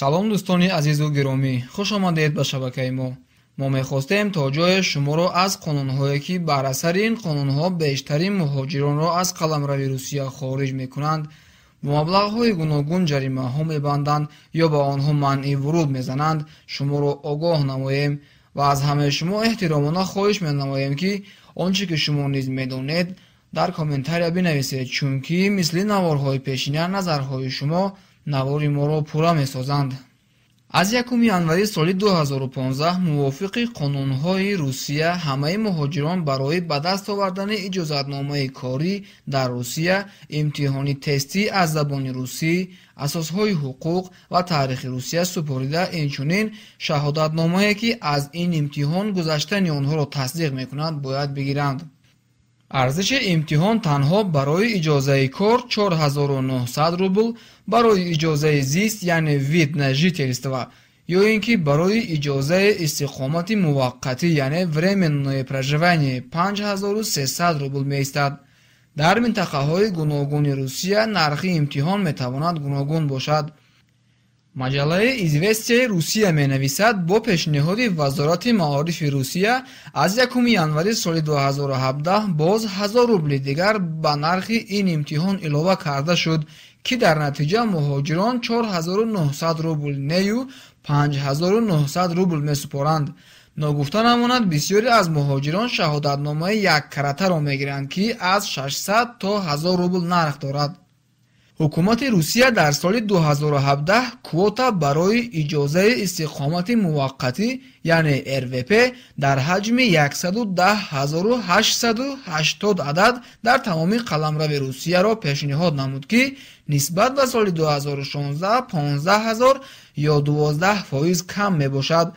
салом дӯстони азизу гиромӣ хуш омадед ба шабакаи мо мо мехостем то ҷое шуморо аз қонунҳое ки бар асари ин қонунҳо бештарин муҳоҷиронро аз қаламрави русия хориҷ мекунанд бо маблағҳои гуногун ҷаримаҳо мебанданд ё ба онҳо манъи вуруд мезананд шуморо огоҳ намоем ва аз ҳамаи шумо эҳтиромона хоҳиш менамоем ки он чи ки шумо низ медонед дар комментария бинависед чунки мисли наворҳои пешина назарҳои шумо навори моро пурра месозанд аз 1 январи соли 2015 мувофиқи қонунҳои русия ҳамаи муҳоҷирон барои ба даст овардани иҷозатномаи корӣ дар русия имтиҳони тестӣ аз забони русӣ асосҳои ҳуқуқ ва таърихи русия супорида инчунин шаҳодатномае ки аз ин имтиҳон гузаштани онҳоро тасдиқ мекунад бояд бигиранд арзиши имтиҳон танҳо барои иҷозаи кор 4900 рубл барои иҷозаи зист яъне видна жительства ё ин ки барои иҷозаи истиқомати муваққатӣ яъне временное проживание 5300 рубл меистад дар минтақаҳои гуногуни русия нархи имтиҳон метавонад гуногун бошад مجله از روسیه می‌نویسد با پیشنهاد وزارت معارف روسیه از یکم انوری سال 2017 باز 1000 روبل دیگر به نرخ این امتحان اضافه کرده شد که در نتیجه مهاجران 4900 روبل نیو 5900 روبل مسپرند. ناگفته نماند بسیاری از مهاجران شهادت‌نامه یک کراتر را می‌گیرند که از 600 تا 1000 روبل نرخ دارد ҳукумати русия дар соли 2017 квота барои иҷозаи истиқомати муваққатӣ яъне рвп дар ҳаҷми 110880 адад дар тамоми қаламрави русияро пешниҳод намуд ки нисбат ба соли 2016 15000 ё 12 фоиз кам мебошад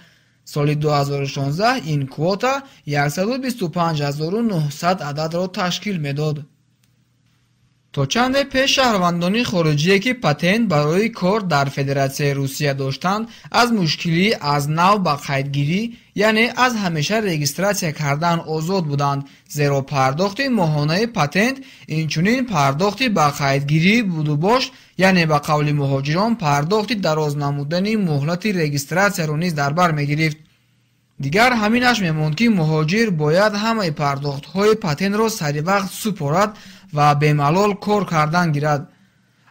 соли 2016 ин квота 125900 ададро ташкил медод تا چند پیش شهروندانی خارجی که پتنت برای کار در فدراسیون روسیه داشتند از مشکلی از نو به قیدگیری یعنی از همیشه رگیستراسیه کردن آزاد بودند زیرا پرداخت ماهانه پتنت اینچنین پرداخت به قیدگیری بود و باش یعنی به قول مهاجران پرداخت دراز نمودن مهلت رگیستراسیه را نیز در بر میگرفت دیگر همینش میموند که مهاجر باید همه پرداخت های پتن را سری وقت سپارد و به ملال کار کردن گیرد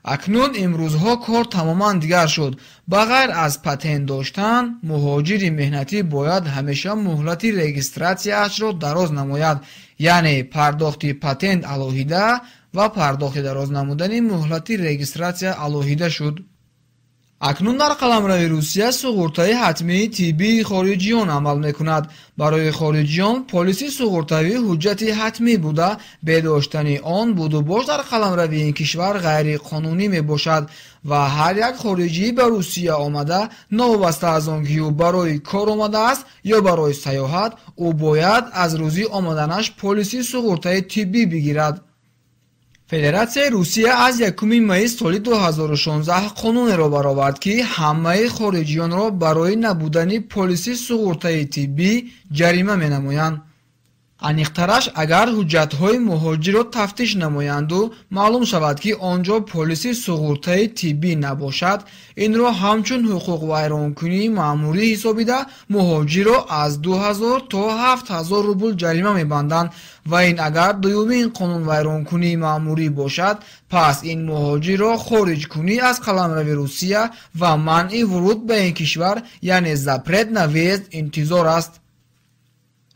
اکنون امروزها کار تماما دیگر شد بغیر از پتن داشتن مهاجری مهنتی باید همیشه مهلتی رگیستراسیا اش را دراز نماید یعنی پرداختی پتن الوهیده و پرداخت دراز نمودنی مهلتی رگیستراسیا الوهیده شد اکنون در قلمرو روسیه سغورتای حتمی تیبی خارجیان عمل میکند برای خارجیان پلیسی سقورتوی حجتی حتمی بوده به آن بود و باش در قلمرو این کشور غیر قانونی میباشد. و هر یک خارجی به روسیه آمده نوبسته از آنکه برای کار آمده است یا برای سیاحت او باید از روزی آمدنش پلیسی تی تیبی بگیرد федератсияи русия аз 1 май соли 2016 қонунеро баровард ки ҳамаи хориҷиёнро барои набудани полиси суғуртаи тиббӣ ҷарима менамоянд انیختراش اگر حجت های مهاجی رو تفتیش نمویند و معلوم شود که آنجا پولیسی سغورته تیبی نباشد این را همچون حقوق ویرون کنی معمولی حسابی ده مهاجی رو از دو هزار تا هفت هزار روبول جریمه می و این اگر دیومین قانون ویرون کنی معمولی باشد پس این مهاجی را خوریج کنی از قلم روی روسیه و منعی ورود به این کشور یعنی زپرد نویز انتظار است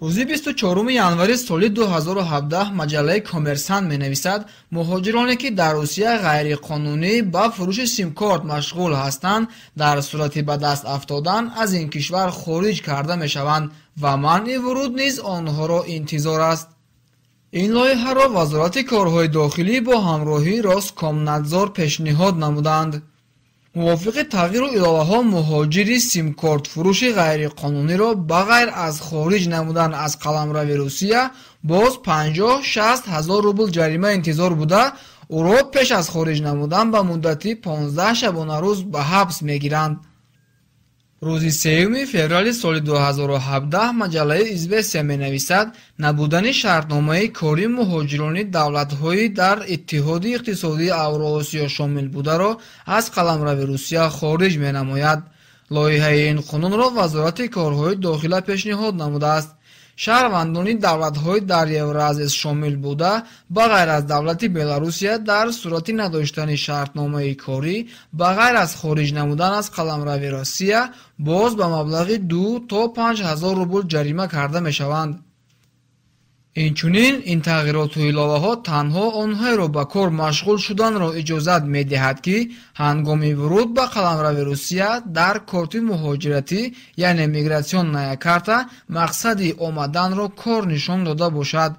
рӯзи 24 январи соли 2017 маҷаллаи коммерсант менависад муҳоҷироне ки дар русия ғайриқонунӣ ба фурӯши симкорд машғул ҳастанд дар сурати ба даст афтодан аз ин кишвар хориҷ карда мешаванд ва манъи вуруд низ онҳоро интизор аст ин лоиҳаро вазорати корҳои дохилӣ бо ҳамроҳии роскомнадзор пешниҳод намуданд мувофиқи тағйиру иловаҳо муҳоҷири симкортфурӯши ғайриқонуниро ба ғайр аз хориҷ намудан аз қаламрави русия боз 56 00 рубл ҷарима интизор буда ӯро пеш аз хориҷ намудан ба муддати 15 шабонарӯз ба ҳабс мегиранд рӯзи сеюми феврали соли 2017 маҷаллаи известия менависад набудани шартномаи кори муҳоҷирони давлатҳои дар иттиҳоди иқтисодии авроосиё шомил бударо аз қаламрави русия хориҷ менамояд лоиҳаи ин қонунро вазорати корҳои дохила пешниҳод намудааст шаҳрвандони давлатҳои дар евразис шомил буда ба ғайр аз давлати беларусия дар сурати надоштани шартномаи корӣ ба ғайр аз хориҷ намудан аз қаламрави россия боз ба маблағи ду то панҷ ҳазор рубл ҷарима карда мешаванд инчунин ин тағйироту иловаҳо танҳо онҳоеро ба кор машғул шуданро иҷозат медиҳад ки ҳангоми вуруд ба қаламрави русия дар корти муҳоҷиратӣ яъне миграсионная карта мақсади омаданро кор нишон дода бошад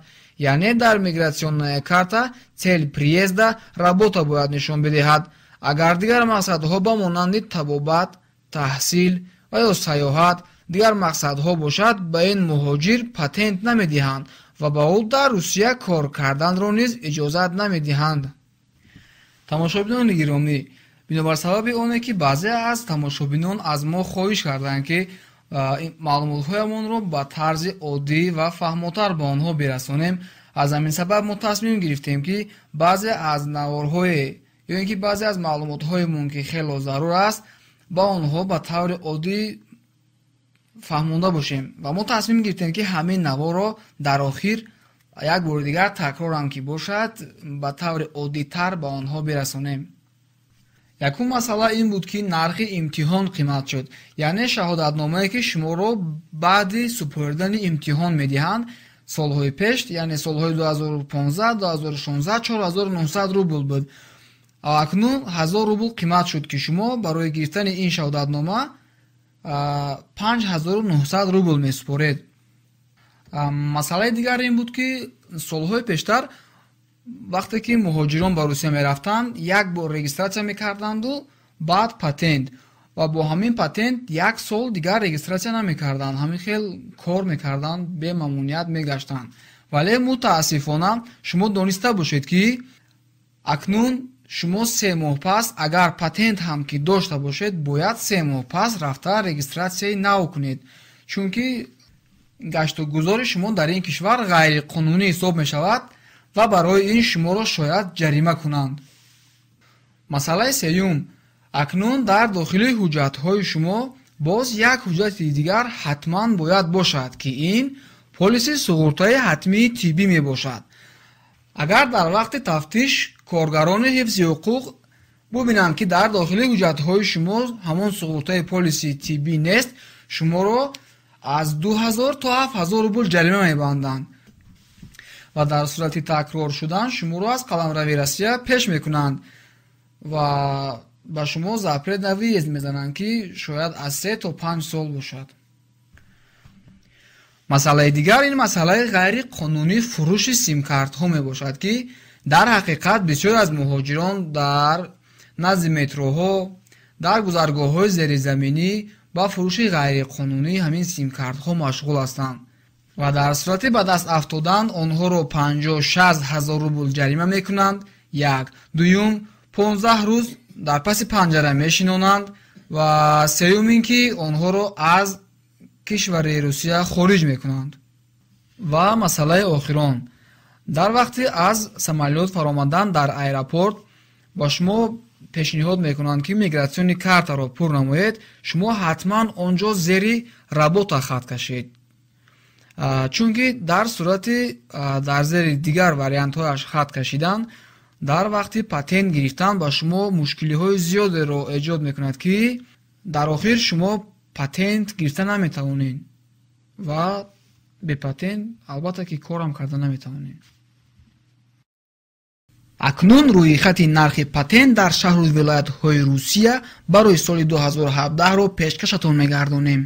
яъне дар миграсионная карта цель приезда работа бояд нишон бидиҳад агар дигар мақсадҳо ба монанди табобат таҳсил ва ё саёҳат дигар мақсадҳо бошад ба ин муҳоҷир патент намедиҳанд ва ба ӯ дар русия кор карданро низ иҷозат намедиҳанд тамошобинони гиромӣ бинобар сабаби оне ки баъзе аз тамошобинон аз мо хоҳиш карданд ки маълумотҳоямонро ба тарзи оддӣ ва фаҳмотар ба онҳо бирасонем аз ҳамин сабаб мо тасмим гирифтем ки баъзе аз наворҳое ё ин ки баъзе аз маълумотҳоямон ки хело зарур аст ба онҳо ба таври оддӣ фаҳмонда бошем ва мо тасмим гирифтем ки ҳамин наворо дар охир як бори дигар такрорам ки бошад ба таври оддитар ба онҳо бирасонем якум масъала ин буд ки нархи имтиҳон қимат шуд яъне шаҳодатномае ки шуморо баъди супоридани имтиҳон медиҳанд солҳои пеш яъне солҳои 2015 2016 4900 рубл буд акнун 1000 рубл қимат шуд ки шумо барои гирифтани ин шаҳодатнома 5900 рубл месупоред масъалаи дигар ин буд ки солҳои пештар вақте ки муҳоҷирон ба русия мерафтанд як бор регистратсия мекарданду баъд патент ва бо ҳамин патент як сол дигар регистратсия намекарданд ҳамин хел кор мекарданд бемамуният мегаштанд вале мутаассифона шумо дониста бошед ки акнун шумо се моҳ пас агар патент ҳам ки дошта бошед бояд се моҳ пас рафта регистратсияи нав кунед чунки гаштугузори шумо дар ин кишвар ғайриқонунӣ ҳисоб мешавад ва барои ин шуморо шояд ҷарима кунанд масъалаи сеюм акнун дар дохили ҳуҷҷатҳои шумо боз як ҳуҷҷати дигар ҳатман бояд бошад ки ин полиси суғуртаи ҳатмии тиббӣ мебошад агар дар вақти тафтиш کارگران حفظ حقوق ببینم که در داخل حجت های شما همان سقوط های پالیسی بی نیست شما را از 2000 تا 7000 روبل جریمه بندند و در صورت تکرار شدن شما رو از قلم روی روسیه پیش میکنند و به شما زپرد نویز میزنند که شاید از سه تا 5 سال باشد مسئله دیگر این مسئله غیر قانونی فروش سیم کارت ها می باشد که дар ҳақиқат бисёре аз муҳоҷирон дар назди метроҳо дар гузаргоҳҳои зеризаминӣ ба фурӯши ғайриқонунӣ ҳамин симкардҳо машғул ҳастанд ва дар сурати ба даст афтодан онҳоро 56 ҳазор рубл ҷарима мекунанд як дуюм 15 рӯз дар паси панҷара мешинонанд ва сеюм ин ки онҳоро аз кишвари русия хориҷ мекунанд ва масъалаи охирон дар вақти аз самолёт фаромадан дар аэропорт ба шумо пешниҳод мекунанд ки миграсиони картаро пур намоед шумо ҳатман онҷо зери работа хат кашед чунки дар сурати дар зери дигар вариантҳояш хат кашидан дар вақти патент гирифтан ба шумо мушкилиҳои зиёдеро эҷод мекунад ки дар охир шумо патент гирифта наметавонед ва бепатент албатта ки корам карда наметавонед акнун рӯйхати нархи патент дар шаҳру вилоятҳои русия барои соли 2017-ро пешкашатон мегардонем